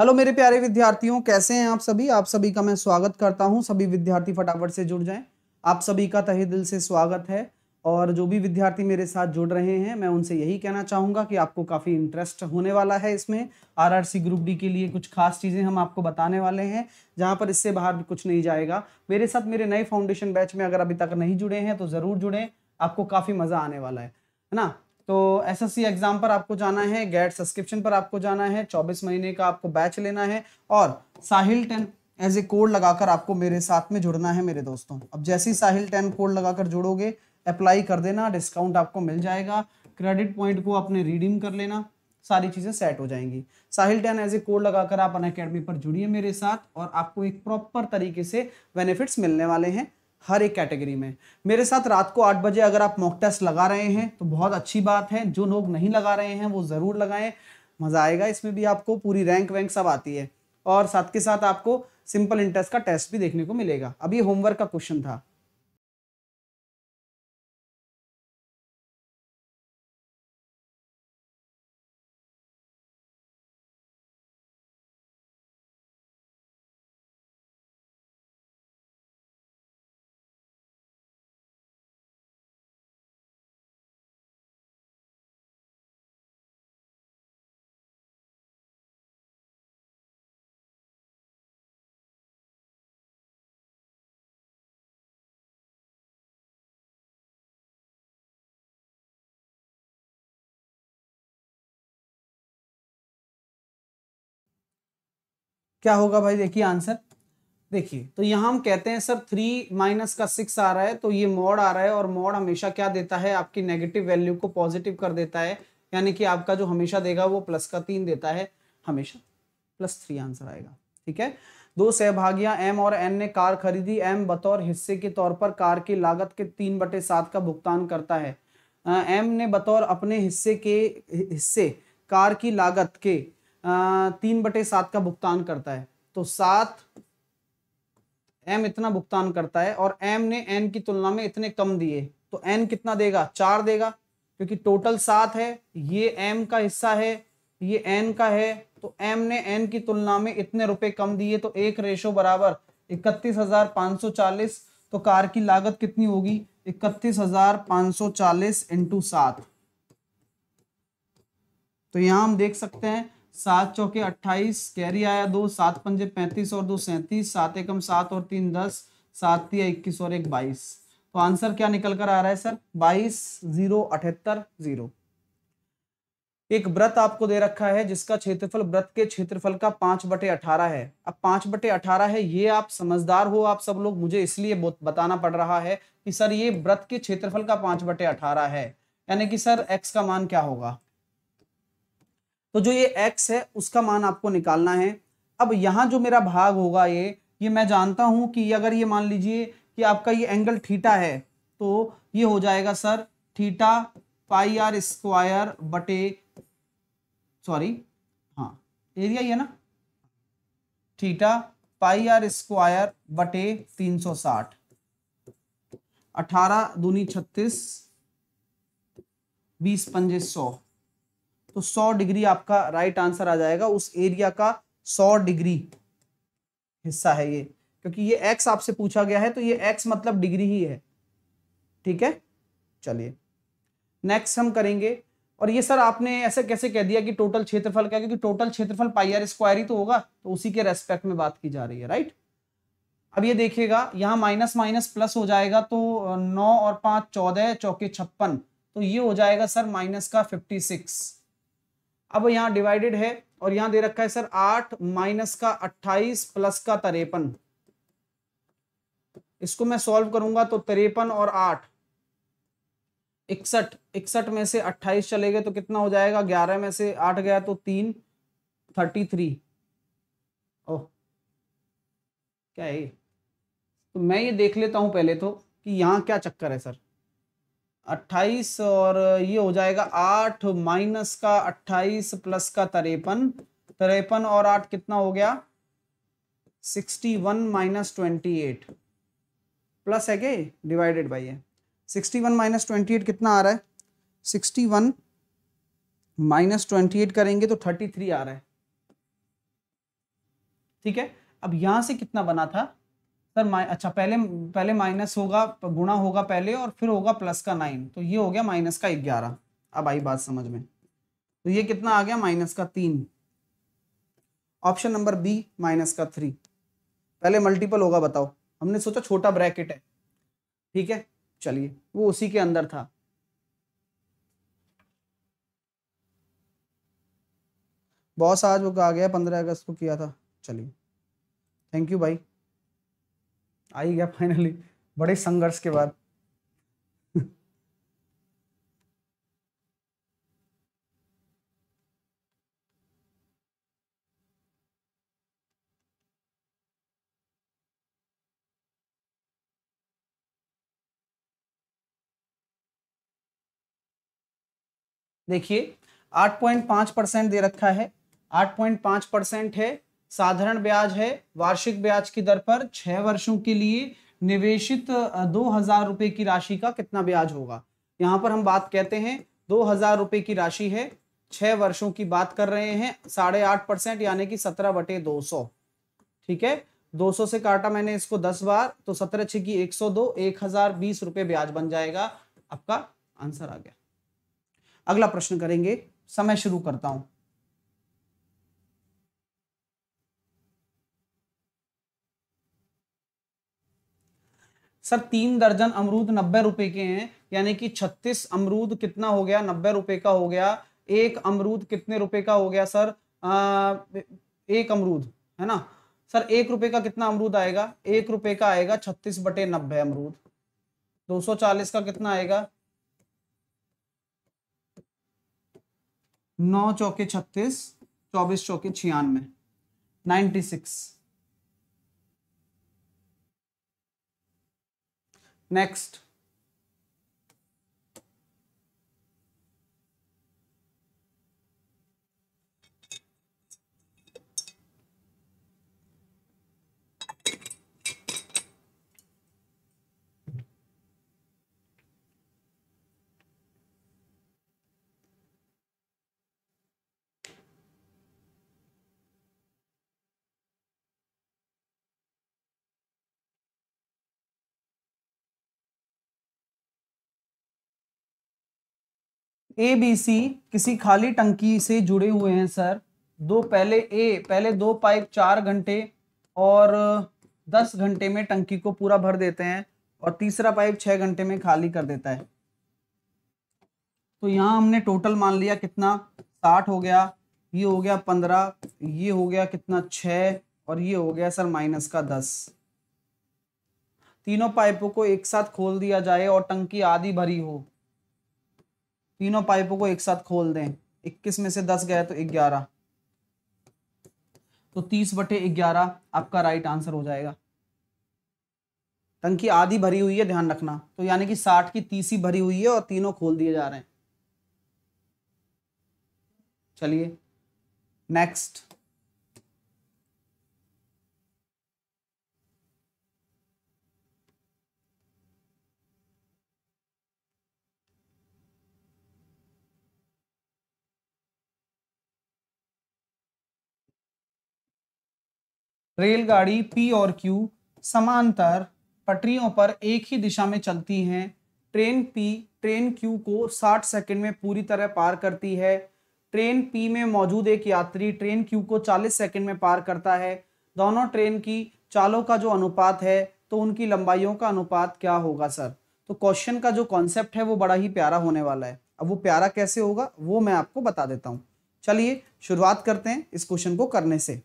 Hello मेरे प्यारे विद्यार्थियों कैसे हैं आप सभी आप सभी का मैं स्वागत करता हूं सभी विद्यार्थी फटाफट से जुड़ जाएं आप सभी का तहे दिल से स्वागत है और जो भी विद्यार्थी मेरे साथ जुड़ रहे हैं मैं उनसे यही कहना चाहूँगा कि आपको काफ़ी इंटरेस्ट होने वाला है इसमें आरआरसी ग्रुप डी के लिए कुछ खास चीज़ें हम आपको बताने वाले हैं जहाँ पर इससे बाहर कुछ नहीं जाएगा मेरे साथ मेरे नए फाउंडेशन बैच में अगर अभी तक नहीं जुड़े हैं तो ज़रूर जुड़ें आपको काफ़ी मज़ा आने वाला है है ना तो एसएससी एग्जाम पर आपको जाना है गैट सब्सक्रिप्शन पर आपको जाना है 24 महीने का आपको बैच लेना है और Sahil ten as a code लगाकर आपको मेरे साथ में जुड़ना है मेरे दोस्तों अब जैसे ही साहिल टेन कोड लगाकर जुड़ोगे अप्लाई कर देना डिस्काउंट आपको मिल जाएगा क्रेडिट पॉइंट को आपने रिडीम कर लेना सारी चीज़ें सेट हो जाएंगी Sahil ten as a code लगाकर आप अन अकेडमी पर जुड़िए मेरे साथ और आपको एक प्रॉपर तरीके से बेनिफिट्स मिलने वाले हैं हर एक कैटेगरी में मेरे साथ रात को आठ बजे अगर आप मॉक टेस्ट लगा रहे हैं तो बहुत अच्छी बात है जो लोग नहीं लगा रहे हैं वो ज़रूर लगाएं मज़ा आएगा इसमें भी आपको पूरी रैंक वैंक सब आती है और साथ के साथ आपको सिंपल इंटरेस्ट का टेस्ट भी देखने को मिलेगा अभी होमवर्क का क्वेश्चन था क्या होगा भाई देखिए आंसर देखिए तो यहाँ हम कहते हैं सर थ्री माइनस का सिक्स आ रहा है तो ये मोड आ रहा है और मोड हमेशा क्या देता है आपकी नेगेटिव वैल्यू को पॉजिटिव कर देता है यानी कि आपका जो हमेशा देगा वो प्लस का तीन देता है हमेशा प्लस थ्री आंसर आएगा ठीक है दो सहभागियां एम और एन ने कार खरीदी एम बतौर हिस्से के तौर पर कार की लागत के तीन बटे सात का भुगतान करता है एम ने बतौर अपने हिस्से के हिस्से कार की लागत के तीन बटे सात का भुगतान करता है तो सात एम इतना भुगतान करता है और एम ने एन की तुलना में इतने कम दिए तो एन कितना देगा चार देगा क्योंकि टोटल सात है ये एम का हिस्सा है ये एन का है तो एम ने एन की तुलना में इतने रुपए कम दिए तो एक रेशो बराबर इकतीस हजार पांच सौ चालीस तो कार की लागत कितनी होगी इकतीस हजार पांच सौ चालीस इंटू सात तो यहां हम देख सकते हैं सात चौके अट्ठाईस कैरी आया दो सात पंजे पैंतीस और दो सैंतीस सात एकम सात और तीन दस सात या इक्कीस और एक बाईस तो आंसर क्या निकल कर आ रहा है सर बाईस जीरो अठहत्तर जीरो एक व्रत आपको दे रखा है जिसका क्षेत्रफल व्रत के क्षेत्रफल का पांच बटे अठारह है अब पांच बटे अठारह है ये आप समझदार हो आप सब लोग मुझे इसलिए बताना पड़ रहा है कि सर ये व्रत के क्षेत्रफल का पांच बटे अठारह है यानी कि सर एक्स का मान क्या होगा तो जो ये एक्स है उसका मान आपको निकालना है अब यहाँ जो मेरा भाग होगा ये ये मैं जानता हूँ कि अगर ये मान लीजिए कि आपका ये एंगल थीटा है तो ये हो जाएगा sir theta pi R square बटे सॉरी हाँ एरिया ही है ना थीटा पाई आर स्क्वायर बटे तीन सौ साठ अठारह दूनी छत्तीस बीस पंजे सौ तो 100 डिग्री आपका राइट आंसर आ जाएगा उस एरिया का 100 डिग्री हिस्सा है ये क्योंकि ये एक्स आपसे पूछा गया है तो ये एक्स मतलब डिग्री ही है ठीक है चलिए नेक्स्ट हम करेंगे और ये सर आपने ऐसे कैसे कह दिया कि टोटल क्षेत्रफल क्या क्योंकि टोटल क्षेत्रफल पाईआर स्क्वायर ही तो होगा तो उसी के रेस्पेक्ट में बात की जा रही है राइट अब ये देखिएगा यहां माइनस माइनस प्लस हो जाएगा तो नौ और पांच चौदह चौके छप्पन तो ये हो जाएगा सर माइनस का फिफ्टी सिक्स अब यहाँ डिवाइडेड है और यहाँ दे रखा है सर आठ माइनस का अट्ठाईस प्लस का तरेपन इसको मैं सॉल्व करूंगा तो तिरपन और आठ इकसठ इकसठ में से अट्ठाईस चले गए तो कितना हो जाएगा ग्यारह में से आठ गया तो तीन थर्टी थ्री ओह क्या है तो मैं ये देख लेता हूं पहले तो कि यहां क्या चक्कर है सर अट्ठाईस और ये हो जाएगा आठ माइनस का अट्ठाईस प्लस का तरेपन तरेपन और आठ कितना हो गया sixty one minus twenty eight plus है के डिवाइडेड बाई है sixty one minus twenty eight कितना आ रहा है sixty one minus twenty eight करेंगे तो थर्टी थ्री आ रहा है ठीक है अब यहां से कितना बना था सर अच्छा पहले पहले माइनस होगा गुणा होगा पहले और फिर होगा प्लस का नाइन तो ये हो गया माइनस का ग्यारह अब आई बात समझ में तो ये कितना आ गया माइनस का तीन ऑप्शन नंबर बी माइनस का थ्री पहले मल्टीपल होगा बताओ हमने सोचा छोटा ब्रैकेट है ठीक है चलिए वो उसी के अंदर था बॉस आज वो आ गया पंद्रह अगस्त को किया था चलिए थैंक यू भाई आ ही गया फाइनली बड़े संघर्ष के बाद देखिए 8.5 परसेंट दे रखा है 8.5 परसेंट है साधारण ब्याज है वार्षिक ब्याज की दर पर छह वर्षों के लिए निवेशित दो हजार रुपए की राशि का कितना ब्याज होगा यहां पर हम बात कहते हैं दो हजार रुपये की राशि है छह वर्षों की बात कर रहे हैं साढ़े आठ परसेंट यानी कि सत्रह बटे दो सौ ठीक है दो सौ से काटा मैंने इसको दस बार तो सत्रह छह की एक सौ दो एक हजार बीस रुपये ब्याज बन जाएगा आपका आंसर आ गया अगला प्रश्न करेंगे समय शुरू करता हूं सर तीन दर्जन अमरूद नब्बे रुपए के हैं यानी कि छत्तीस अमरूद कितना हो गया नब्बे रुपए का हो गया एक अमरूद कितने रुपए का हो गया सर आ, एक अमरूद है ना सर एक रुपए का कितना अमरूद आएगा एक रुपए का आएगा छत्तीस बटे नब्बे अमरूद दो सौ चालीस का कितना आएगा नौ चौके छत्तीस चौबीस चौके छियानवे ninety six Next. A B C किसी खाली टंकी से जुड़े हुए हैं सर दो पहले ए पहले दो पाइप चार घंटे और दस घंटे में टंकी को पूरा भर देते हैं और तीसरा पाइप छह घंटे में खाली कर देता है तो यहाँ हमने टोटल मान लिया कितना साठ हो गया ये हो गया पंद्रह ये हो गया कितना छ और ये हो गया सर माइनस का दस तीनों पाइपों को एक साथ खोल दिया जाए और टंकी आधी भरी हो तीनों पाइपों को एक साथ खोल दें इक्कीस में से दस गया तो ग्यारह तो तीस बटे ग्यारह आपका राइट आंसर हो जाएगा टंकी आधी भरी हुई है ध्यान रखना तो यानी कि साठ की तीस ही भरी हुई है और तीनों खोल दिए जा रहे हैं चलिए नेक्स्ट रेलगाड़ी पी और क्यू समांतर पटरियों पर एक ही दिशा में चलती हैं ट्रेन पी ट्रेन क्यू को 60 सेकंड में पूरी तरह पार करती है ट्रेन पी में मौजूद एक यात्री ट्रेन क्यू को 40 सेकंड में पार करता है दोनों ट्रेन की चालों का जो अनुपात है तो उनकी लंबाइयों का अनुपात क्या होगा सर तो क्वेश्चन का जो कॉन्सेप्ट है वो बड़ा ही प्यारा होने वाला है अब वो प्यारा कैसे होगा वो मैं आपको बता देता हूँ चलिए शुरुआत करते हैं इस क्वेश्चन को करने से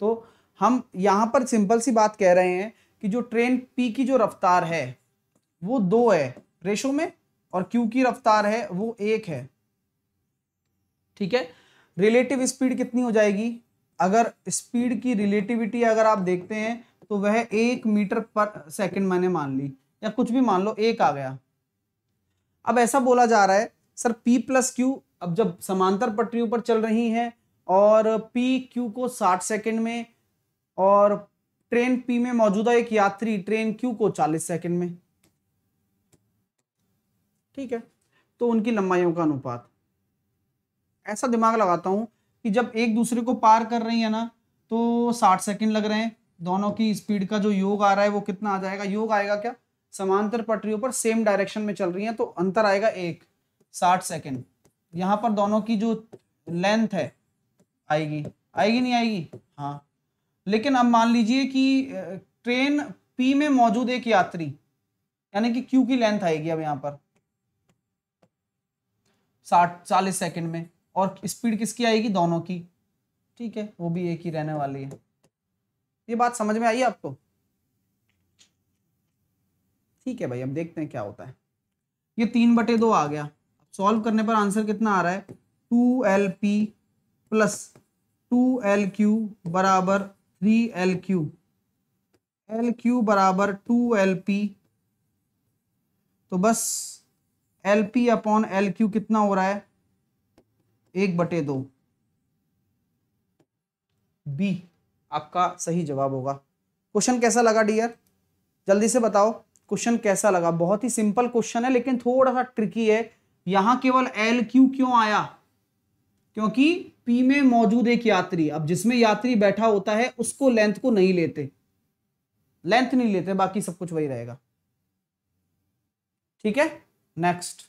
तो हम यहाँ पर सिंपल सी बात कह रहे हैं कि जो ट्रेन पी की जो रफ्तार है वो दो है रेशो में और क्यू की रफ्तार है वो एक है ठीक है रिलेटिव स्पीड कितनी हो जाएगी अगर स्पीड की रिलेटिविटी अगर आप देखते हैं तो वह एक मीटर पर सेकंड मैंने मान ली या कुछ भी मान लो एक आ गया अब ऐसा बोला जा रहा है सर P प्लस क्यू अब जब समांतर पटरियों पर चल रही हैं और पी क्यू को 60 सेकंड में और ट्रेन पी में मौजूदा एक यात्री ट्रेन क्यू को 40 सेकंड में ठीक है तो उनकी लंबाइयों का अनुपात ऐसा दिमाग लगाता हूं कि जब एक दूसरे को पार कर रही है ना तो 60 सेकंड लग रहे हैं दोनों की स्पीड का जो योग आ रहा है वो कितना आ जाएगा योग आएगा क्या समांतर पटरियों पर सेम डायरेक्शन में चल रही है तो अंतर आएगा एक साठ सेकेंड यहां पर दोनों की जो लेंथ है आएगी आएगी नहीं आएगी हाँ लेकिन अब मान लीजिए कि ट्रेन पी में मौजूद एक यात्री यानी कि क्यू की लेंथ आएगी अब यहां पर साठ चालीस सेकंड में और स्पीड किसकी आएगी दोनों की ठीक है वो भी एक ही रहने वाली है ये बात समझ में आई आपको ठीक है भाई अब देखते हैं क्या होता है ये तीन बटे दो आ गया सॉल्व करने पर आंसर कितना आ रहा है two L P plus two L Q बराबर three L Q L Q बराबर टू एल पी तो बस L P upon L Q कितना हो रहा है एक बटे दो बी आपका सही जवाब होगा क्वेश्चन कैसा लगा डियर जल्दी से बताओ क्वेश्चन कैसा लगा बहुत ही सिंपल क्वेश्चन है लेकिन थोड़ा सा ट्रिकी है यहां केवल एल क्यू क्यों आया क्योंकि पी में मौजूद एक यात्री अब जिसमें यात्री बैठा होता है उसको लेंथ को नहीं लेते लेंथ नहीं लेते बाकी सब कुछ वही रहेगा ठीक है नेक्स्ट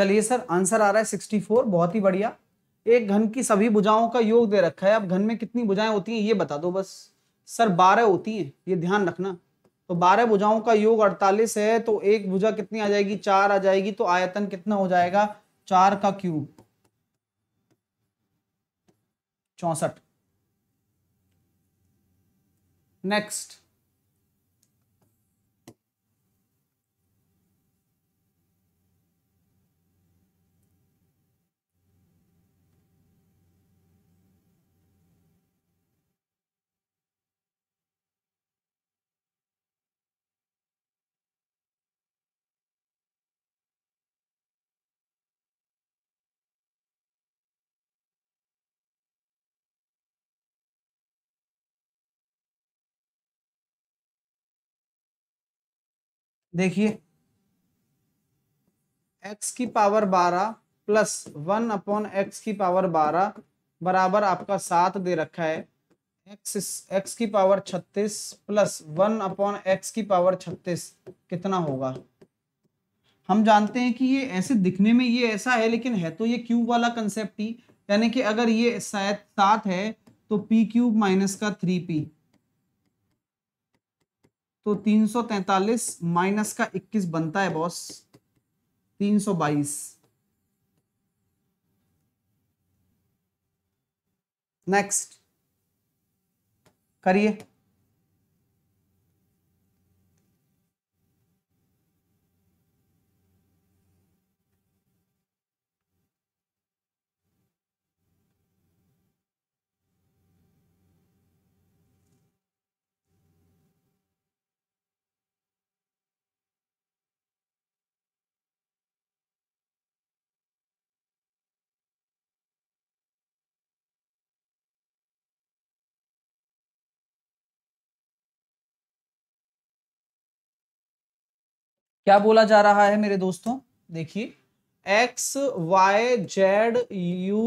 चलिए सर आंसर आ रहा है सिक्सटी फोर बहुत ही बढ़िया एक घन की सभी भुजाओं का योग दे रखा है अब घन में कितनी भुजाएं होती हैं ये बता दो बस सर बारह होती हैं ये ध्यान रखना तो बारह भुजाओं का योग अड़तालीस है तो एक भुजा कितनी आ जाएगी चार आ जाएगी तो आयतन कितना हो जाएगा चार का क्यूब चौसठ नेक्स्ट देखिए x की पावर बारह प्लस वन अपॉन एक्स की पावर बारह बराबर आपका सात दे रखा है एक्स एक्स की पावर छत्तीस प्लस वन अपॉन एक्स की पावर छत्तीस कितना होगा हम जानते हैं कि ये ऐसे दिखने में ये ऐसा है लेकिन है तो ये क्यूब वाला कंसेप्ट ही यानी कि अगर ये शायद सात है तो पी क्यूब माइनस का थ्री पी तो 343 माइनस का 21 बनता है बॉस 322 नेक्स्ट करिए क्या बोला जा रहा है मेरे दोस्तों देखिए X Y Z U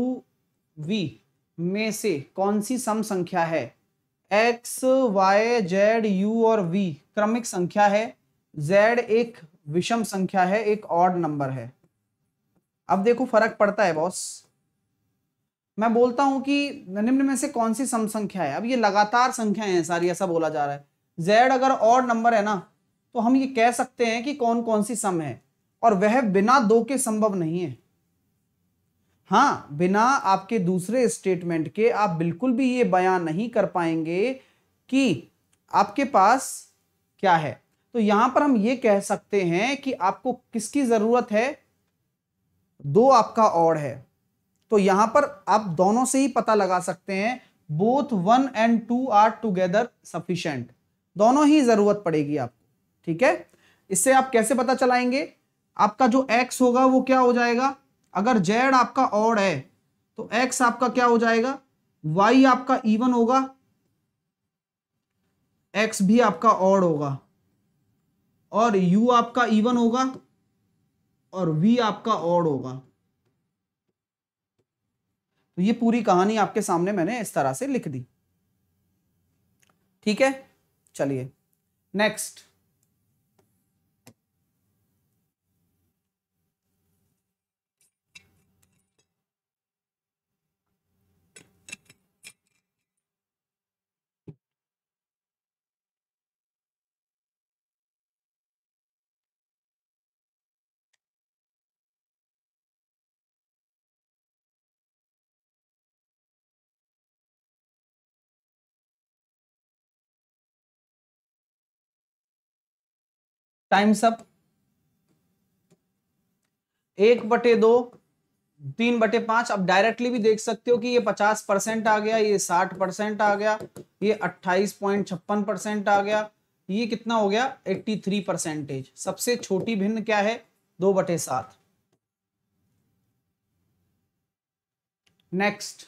V में से कौन सी सम संख्या है एक्स वाई जेड यू और वी क्रमिक संख्या है जेड एक विषम संख्या है एक ऑड नंबर है अब देखो फर्क पड़ता है बॉस मैं बोलता हूं कि निम्न में से कौन सी सम संख्या है अब ये लगातार संख्याएं हैं सारी ऐसा बोला जा रहा है जेड अगर ऑड नंबर है ना तो हम ये कह सकते हैं कि कौन कौन सी सम है और वह बिना दो के संभव नहीं है हाँ बिना आपके दूसरे स्टेटमेंट के आप बिल्कुल भी ये बयान नहीं कर पाएंगे कि आपके पास क्या है तो यहां पर हम ये कह सकते हैं कि आपको किसकी जरूरत है दो आपका और है तो यहां पर आप दोनों से ही पता लगा सकते हैं both one and two are together sufficient दोनों ही जरूरत पड़ेगी आपको ठीक है इससे आप कैसे पता चलाएंगे आपका जो एक्स होगा वो क्या हो जाएगा अगर जेड आपका ऑड है तो एक्स आपका क्या हो जाएगा वाई आपका इवन होगा एक्स भी आपका ऑड होगा और यू आपका इवन होगा और वी आपका ऑड होगा तो ये पूरी कहानी आपके सामने मैंने इस तरह से लिख दी ठीक है चलिए नेक्स्ट टाइम्स अप एक बटे दो तीन बटे पांच आप डायरेक्टली भी देख सकते हो कि ये पचास परसेंट आ गया ये साठ परसेंट आ गया ये अट्ठाईस पॉइंट छप्पन परसेंट आ गया ये कितना हो गया एट्टी थ्री परसेंटेज सबसे छोटी भिन्न क्या है दो बटे सात नेक्स्ट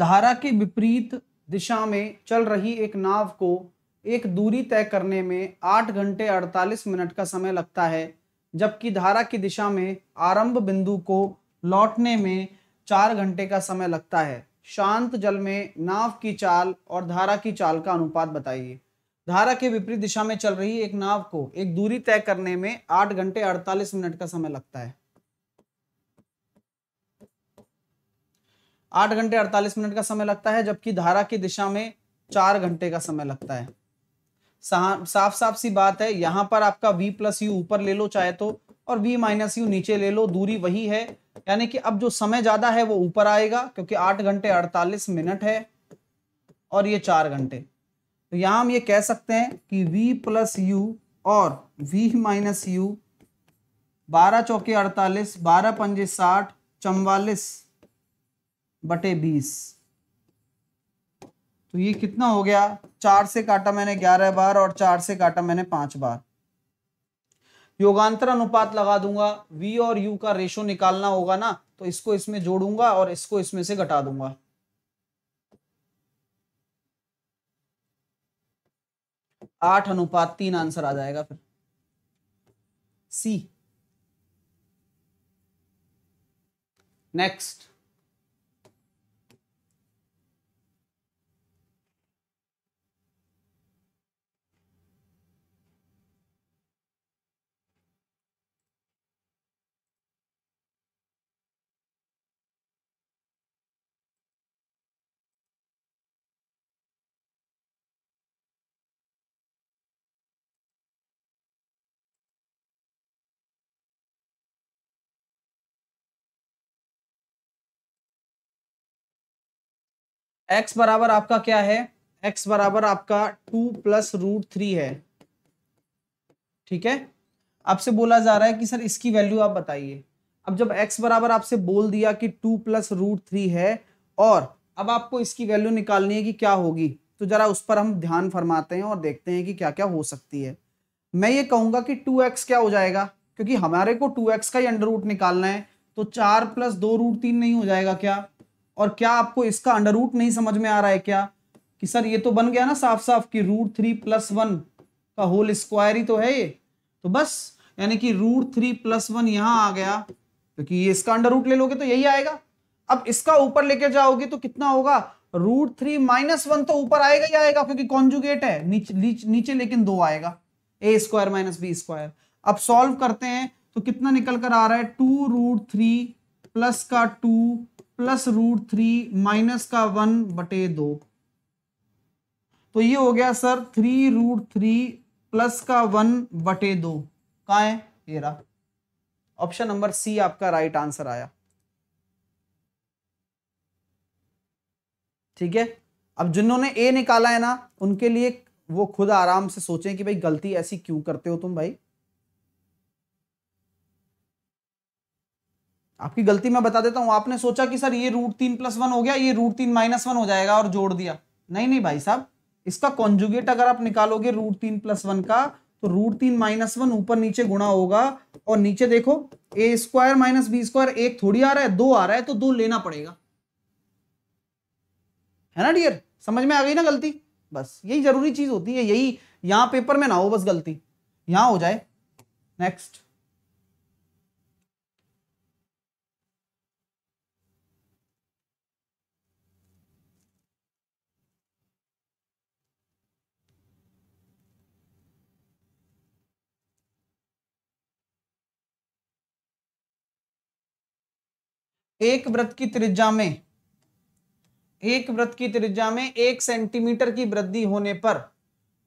धारा के विपरीत दिशा में चल रही एक नाव को एक दूरी तय करने में आठ घंटे अड़तालीस मिनट का समय लगता है जबकि धारा की दिशा में आरंभ बिंदु को लौटने में चार घंटे का समय लगता है शांत जल में नाव की चाल और धारा की चाल का अनुपात बताइए धारा के विपरीत दिशा में चल रही एक नाव को एक दूरी तय करने में आठ घंटे अड़तालीस मिनट का समय लगता है आठ घंटे अड़तालीस मिनट का समय लगता है जबकि धारा की दिशा में चार घंटे का समय लगता है साफ साफ सी बात है यहां पर आपका वी प्लस यू ऊपर ले लो चाहे तो और वी माइनस यू नीचे ले लो दूरी वही है यानी कि अब जो समय ज्यादा है वो ऊपर आएगा क्योंकि आठ घंटे अड़तालीस मिनट है और ये चार घंटे तो यहां हम ये कह सकते हैं कि v प्लस यू और v माइनस यू बारह चौके अड़तालीस बारह पंजे साठ चौवालीस बटे बीस तो ये कितना हो गया चार से काटा मैंने ग्यारह बार और चार से काटा मैंने पांच बार योगांतर अनुपात लगा दूंगा v और u का रेशो निकालना होगा ना तो इसको इसमें जोड़ूंगा और इसको इसमें से घटा दूंगा आठ अनुपात तीन आंसर आ जाएगा फिर सी नेक्स्ट एक्स बराबर आपका क्या है एक्स बराबर आपका टू प्लस रूट थ्री है ठीक है आपसे बोला जा रहा है कि सर इसकी वैल्यू आप बताइए अब जब x बराबर आपसे बोल दिया कि टू प्लस रूट थ्री है और अब आपको इसकी वैल्यू निकालनी है कि क्या होगी तो जरा उस पर हम ध्यान फरमाते हैं और देखते हैं कि क्या क्या हो सकती है मैं ये कहूंगा कि टू एक्स क्या हो जाएगा क्योंकि हमारे को टू एक्स का ही अंडर रूट निकालना है तो चार प्लस दो रूट तीन नहीं हो जाएगा क्या और क्या आपको इसका अंडर रूट नहीं समझ में आ रहा है क्या कि सर ये तो बन गया ना साफ साफ कि रूट थ्री प्लस वन का होल स्क्वायर ही तो है ये तो बस यानी कि रूट थ्री प्लस वन यहां आ गया क्योंकि ये इसका अंडर रूट ले लोगे तो यही आएगा अब इसका ऊपर लेके जाओगे तो कितना होगा रूट थ्री माइनस वन तो ऊपर आएगा ही आएगा क्योंकि कॉन्जुगेट है नीच, नीच, नीचे लेकिन दो आएगा A square minus B square अब सॉल्व करते हैं तो कितना निकल कर आ रहा है टू रूट थ्री प्लस का two plus root three minus का वन बटे दो तो ये हो गया sir three root three plus का वन बटे दो कहा है ये रहा ऑप्शन नंबर सी आपका राइट आंसर आया ठीक है अब जिन्होंने ए निकाला है ना उनके लिए वो खुद आराम से सोचें कि भाई गलती ऐसी क्यों करते हो तुम भाई आपकी गलती मैं बता देता हूँ आपने सोचा कि सर ये रूट तीन प्लस वन हो गया ये रूट तीन माइनस वन हो जाएगा और जोड़ दिया नहीं नहीं भाई साहब इसका कॉन्जुगेट अगर आप निकालोगे रूट तीन प्लस वन का तो रूट तीन माइनस वन ऊपर नीचे गुणा होगा और नीचे देखो A square minus B square एक थोड़ी आ रहा है दो आ रहा है तो दो लेना पड़ेगा है ना डियर समझ में आ गई ना गलती बस यही जरूरी चीज होती है यही यहां पेपर में ना हो बस गलती यहां हो जाए नेक्स्ट एक व्रत की त्रिज्या में एक व्रत की त्रिज्या में एक सेंटीमीटर की वृद्धि होने पर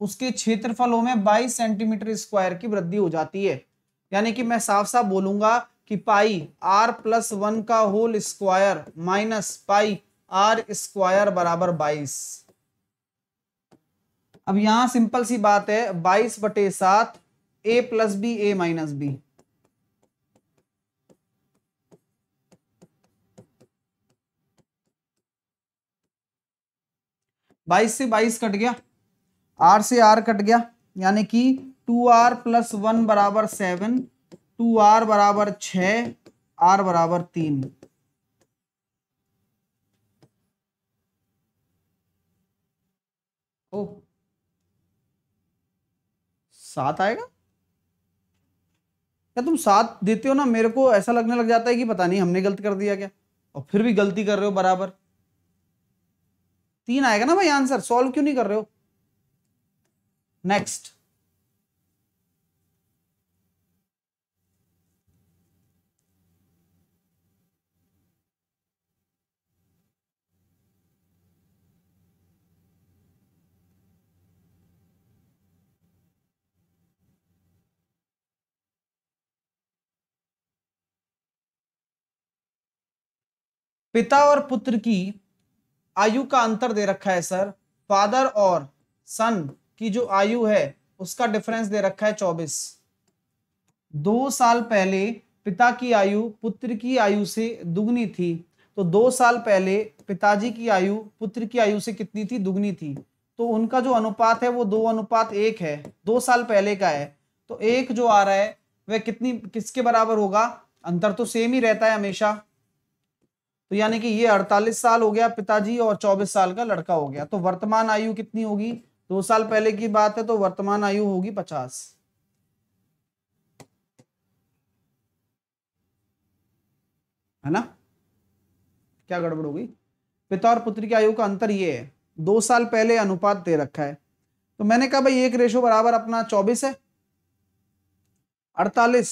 उसके क्षेत्रफलों में 22 सेंटीमीटर स्क्वायर की वृद्धि हो जाती है यानी कि मैं साफ साफ बोलूंगा कि पाई आर प्लस वन का whole square minus pi R square बराबर बाईस अब यहां सिंपल सी बात है बाईस बटे सात A plus B A minus B बाईस से बाईस कट गया आर से आर कट गया यानी कि टू आर प्लस वन बराबर सेवन टू आर बराबर छ आर बराबर तीन ओ सात आएगा क्या तुम सात देते हो ना मेरे को ऐसा लगने लग जाता है कि पता नहीं हमने गलत कर दिया क्या और फिर भी गलती कर रहे हो बराबर तीन आएगा ना भाई आंसर सॉल्व क्यों नहीं कर रहे हो नेक्स्ट पिता और पुत्र की आयु का अंतर दे रखा है सर फादर और सन की जो आयु है उसका डिफरेंस दे रखा है चौबीस दो साल पहले पिता की आयु पुत्र की आयु से दुगनी थी तो दो साल पहले पिताजी की आयु पुत्र की आयु से कितनी थी दुगनी थी तो उनका जो अनुपात है वो दो अनुपात एक है दो साल पहले का है तो एक जो आ रहा है वह कितनी किसके बराबर होगा अंतर तो सेम ही रहता है हमेशा तो यानी कि ये 48 साल हो गया पिताजी और 24 साल का लड़का हो गया तो वर्तमान आयु कितनी होगी दो साल पहले की बात है तो वर्तमान आयु होगी पचास है ना क्या गड़बड़ होगी पिता और पुत्री की आयु का अंतर ये है दो साल पहले अनुपात दे रखा है तो मैंने कहा भाई एक रेशो बराबर अपना चौबीस है अड़तालीस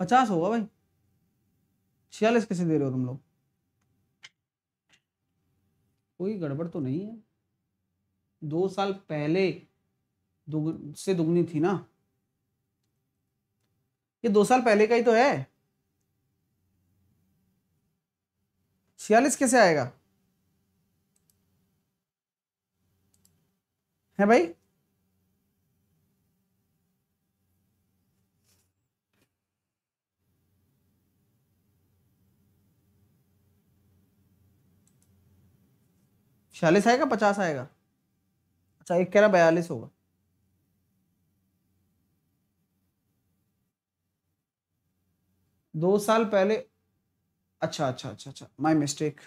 पचास होगा भाई छियालीस कैसे दे रहे हो तुम लोग कोई गड़बड़ तो नहीं है दो साल पहले दुग, से दुगनी थी ना ये दो साल पहले का ही तो है छियालीस कैसे आएगा है भाई छियालीस आएगा पचास आएगा अच्छा एक कह रहा बयालीस होगा दो साल पहले अच्छा अच्छा अच्छा अच्छा माई मिस्टेक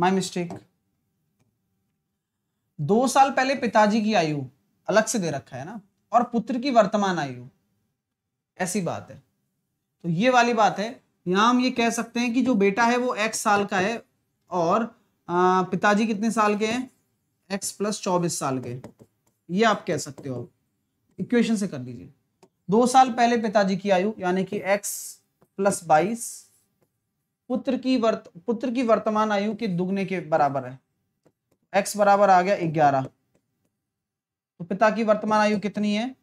माई मिस्टेक दो साल पहले पिताजी की आयु अलग से दे रखा है ना और पुत्र की वर्तमान आयु ऐसी बात है तो ये वाली बात है यहां हम ये कह सकते हैं कि जो बेटा है वो एक्स साल का है और पिताजी कितने साल के हैं x प्लस चौबीस साल के ये आप कह सकते हो इक्वेशन से कर लीजिए दो साल पहले पिताजी की आयु यानी कि एक्स प्लस बाईस पुत्र की वर्त पुत्र की वर्तमान आयु के दुगने के बराबर है एक्स बराबर आ गया ग्यारह तो पिता की वर्तमान आयु कितनी है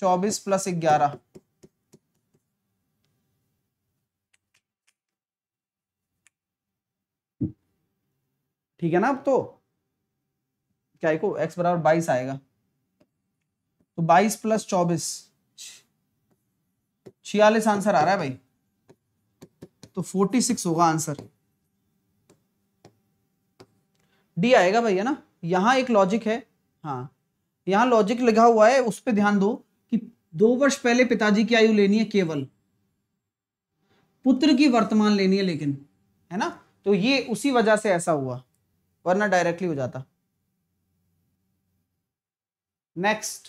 चौबीस प्लस ग्यारह ठीक है ना अब तो क्या को एक्स बराबर बाईस आएगा तो बाईस प्लस चौबीस छियालीस आंसर आ रहा है भाई तो फोर्टी सिक्स होगा आंसर डी आएगा भाई है ना यहां एक लॉजिक है हाँ यहां लॉजिक लिखा हुआ है उस पर ध्यान दो कि दो वर्ष पहले पिताजी की आयु लेनी है केवल पुत्र की वर्तमान लेनी है लेकिन है ना तो ये उसी वजह से ऐसा हुआ वरना डायरेक्टली हो जाता नेक्स्ट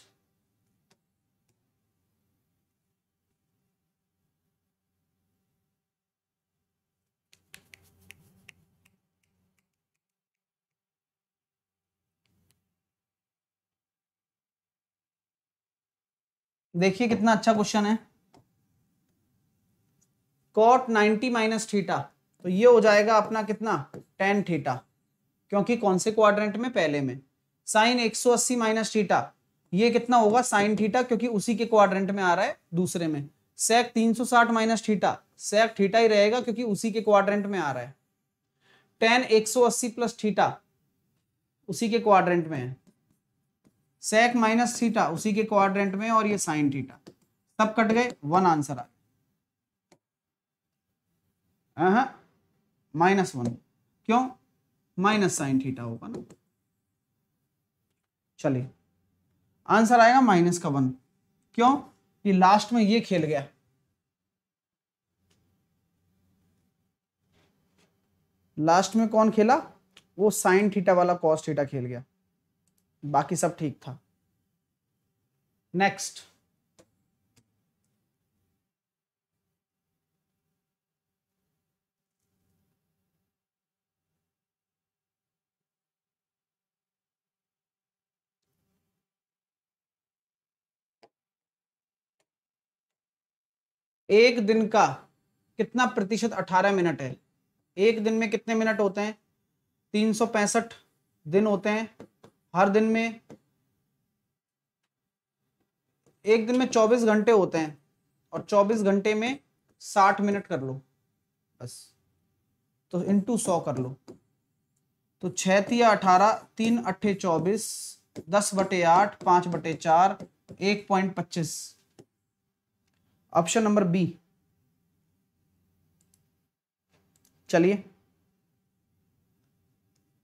देखिए कितना अच्छा क्वेश्चन है कॉट 90 माइनस थीटा तो ये हो जाएगा अपना कितना टेन थीटा क्योंकि कौन से क्वाड्रेंट में पहले में साइन 180 माइनस थीटा ये कितना होगा साइन थीटा क्योंकि उसी के क्वाड्रेंट में आ रहा है दूसरे में sec 360 minus theta sec theta ही रहेगा क्योंकि उसी के क्वाड्रेंट में आ रहा है टेन 180 प्लस थीटा उसी के क्वाड्रेंट में है सेक माइनस थीटा उसी के क्वाड्रेंट में और ये साइन थीटा सब कट गए वन आंसर आ माइनस वन हाँ, हाँ। क्यों माइनस साइन थीटा होगा ना चलिए आंसर आएगा माइनस का वन क्यों कि लास्ट में ये खेल गया लास्ट में कौन खेला वो साइन थीटा वाला कॉस थीटा खेल गया बाकी सब ठीक था नेक्स्ट एक दिन का कितना प्रतिशत 18 मिनट है एक दिन में कितने मिनट होते हैं तीन दिन होते हैं हर दिन में एक दिन में 24 घंटे होते हैं और 24 घंटे में 60 मिनट कर लो बस तो इंटू सौ कर लो तो छिया तिया अठारह तीन अट्ठे चौबीस दस बटे आठ पांच बटे चार एक पॉइंट पच्चीस ऑप्शन नंबर बी चलिए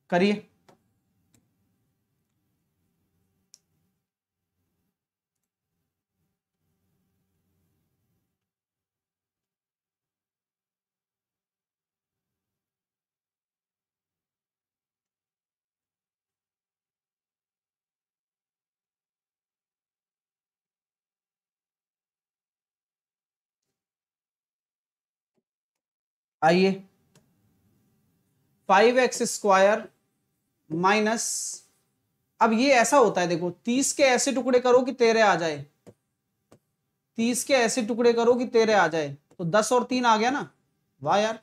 करिए आइए फाइव एक्स स्क्वायर माइनस अब ये ऐसा होता है देखो तीस के ऐसे टुकड़े करो कि तेरह आ जाए तीस के ऐसे टुकड़े करो कि तेरह आ जाए तो दस और तीन आ गया ना वाह यार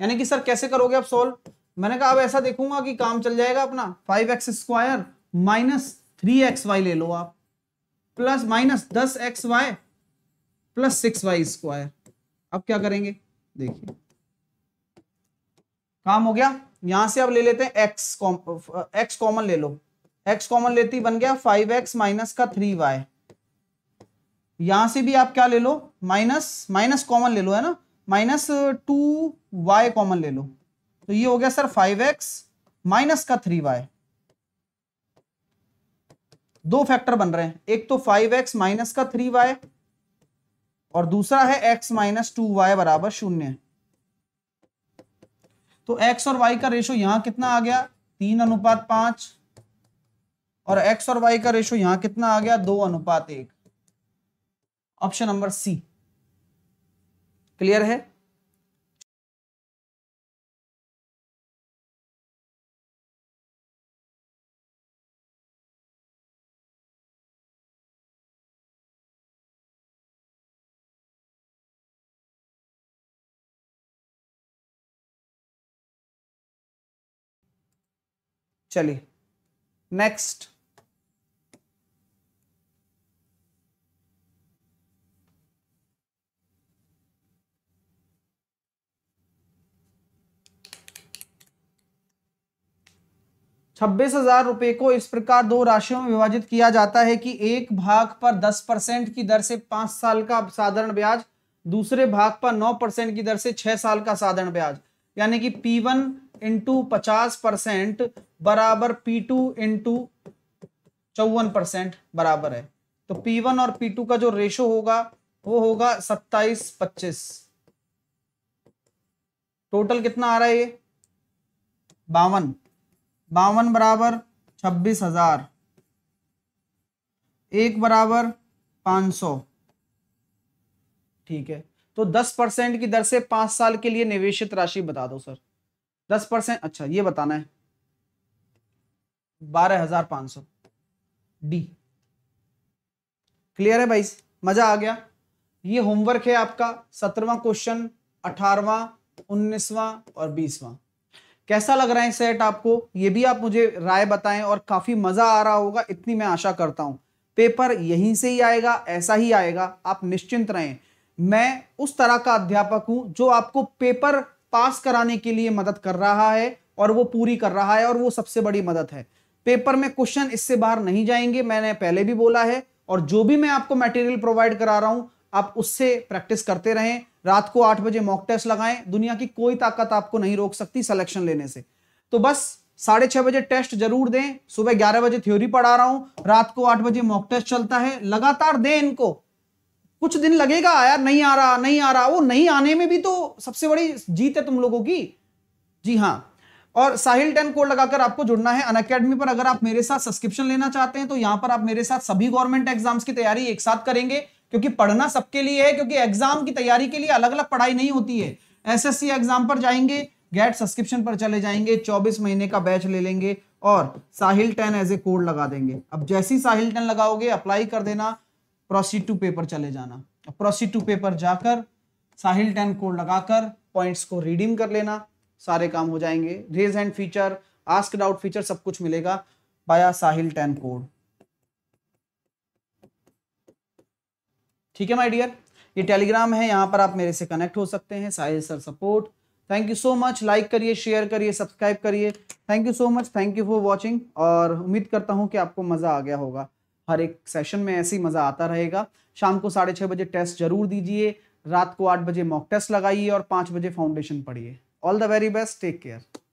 यानी कि सर कैसे करोगे आप सॉल्व मैंने कहा अब ऐसा देखूंगा कि काम चल जाएगा अपना five X square minus three X Y ले लो आप प्लस माइनस दस X Y plus six Y square अब क्या करेंगे देखिए काम हो गया यहां से आप ले लेते हैं एक्स कॉम एक्स कॉमन ले लो एक्स कॉमन लेती बन गया फाइव एक्स माइनस का थ्री वाई यहां से भी आप क्या ले लो माइनस माइनस कॉमन ले लो है ना माइनस टू वाई कॉमन ले लो तो ये हो गया सर फाइव एक्स माइनस का थ्री वाई दो फैक्टर बन रहे हैं एक तो फाइव एक्स माइनस का थ्री वाई और दूसरा है एक्स माइनस टू वाई बराबर शून्य तो एक्स और वाई का रेशो यहां कितना आ गया तीन अनुपात पांच और एक्स और वाई का रेशो यहां कितना आ गया दो अनुपात एक ऑप्शन नंबर सी क्लियर है चलिए नेक्स्ट छब्बीस हजार रुपए को इस प्रकार दो राशियों में विभाजित किया जाता है कि एक भाग पर दस परसेंट की दर से पांच साल का साधारण ब्याज दूसरे भाग पर नौ परसेंट की दर से छह साल का साधारण ब्याज यानी कि पी वन इंटू पचास परसेंट बराबर पी टू इंटू चौवन परसेंट बराबर है तो पी वन और पी टू का जो रेशो होगा वो होगा सत्ताईस पच्चीस टोटल कितना आ रहा है ये बावन बावन बराबर छब्बीस हजार एक बराबर पांच सौ ठीक है तो दस परसेंट की दर से पांच साल के लिए निवेशित राशि बता दो सर दस परसेंट अच्छा ये बताना है बारह हजार पांच सौ डी क्लियर है भाई मजा आ गया ये होमवर्क है आपका सत्रवा क्वेश्चन अठारवा उन्नीसवा और बीसवा कैसा लग रहा है सेट आपको ये भी आप मुझे राय बताएं और काफी मजा आ रहा होगा इतनी मैं आशा करता हूं पेपर यहीं से ही आएगा ऐसा ही आएगा आप निश्चिंत रहें मैं उस तरह का अध्यापक हूं जो आपको पेपर पास कराने के लिए मदद कर रहा है और वो पूरी कर रहा है और वो सबसे बड़ी मदद है पेपर में क्वेश्चन इससे बाहर नहीं जाएंगे मैंने पहले भी बोला है और जो भी मैं आपको मटेरियल प्रोवाइड करा रहा हूं आप उससे प्रैक्टिस करते रहें रात को आठ बजे मॉक टेस्ट लगाएं दुनिया की कोई ताकत आपको नहीं रोक सकती सिलेक्शन लेने से तो बस साढ़े छह बजे टेस्ट जरूर दें सुबह ग्यारह बजे थ्योरी पढ़ा रहा हूं रात को आठ बजे मॉक टेस्ट चलता है लगातार दें इनको कुछ दिन लगेगा यार नहीं आ रहा नहीं आ रहा वो नहीं आने में भी तो सबसे बड़ी जीत है तुम लोगों की जी हाँ और साहिल टेन कोड लगाकर आपको जुड़ना है अन अकेडमी पर अगर आप मेरे साथ सब्सक्रिप्शन लेना चाहते हैं तो यहाँ पर आप मेरे साथ सभी गवर्नमेंट एग्जाम्स की तैयारी एक साथ करेंगे क्योंकि पढ़ना सबके लिए है क्योंकि एग्जाम की तैयारी के लिए अलग अलग पढ़ाई नहीं होती है एसएससी एग्जाम पर जाएंगे गेट सब्सक्रिप्शन पर चले जाएंगे 24 महीने का बैच ले लेंगे और Sahil ten as a code लगा देंगे अब जैसी साहिल टेन लगाओगे अप्लाई कर देना प्रोसीड टू पेपर चले जाना प्रोसीड टू पेपर जाकर साहिल टेन कोड लगाकर पॉइंट्स को रिडीम कर लेना सारे काम हो जाएंगे raise hand feature ask doubt feature सब कुछ मिलेगा बाया साहिल टेन कोड ठीक है माय डियर ये टेलीग्राम है यहाँ पर आप मेरे से कनेक्ट हो सकते हैं Sahil sir support thank you so much like करिए शेयर करिए सब्सक्राइब करिए thank you so much thank you for watching और उम्मीद करता हूं कि आपको मज़ा आ गया होगा हर एक सेशन में ऐसे ही मज़ा आता रहेगा शाम को साढ़े छः बजे टेस्ट जरूर दीजिए रात को आठ बजे मॉक टेस्ट लगाइए और पाँच बजे फाउंडेशन पढ़िए all the very best take care